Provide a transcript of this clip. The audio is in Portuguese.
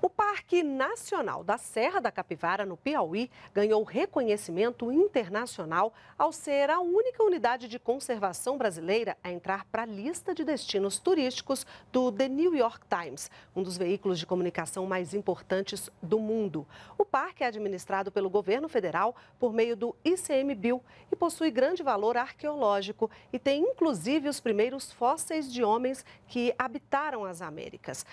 O Parque Nacional da Serra da Capivara, no Piauí, ganhou reconhecimento internacional ao ser a única unidade de conservação brasileira a entrar para a lista de destinos turísticos do The New York Times, um dos veículos de comunicação mais importantes do mundo. O parque é administrado pelo governo federal por meio do ICMBio e possui grande valor arqueológico e tem inclusive os primeiros fósseis de homens que habitaram as Américas.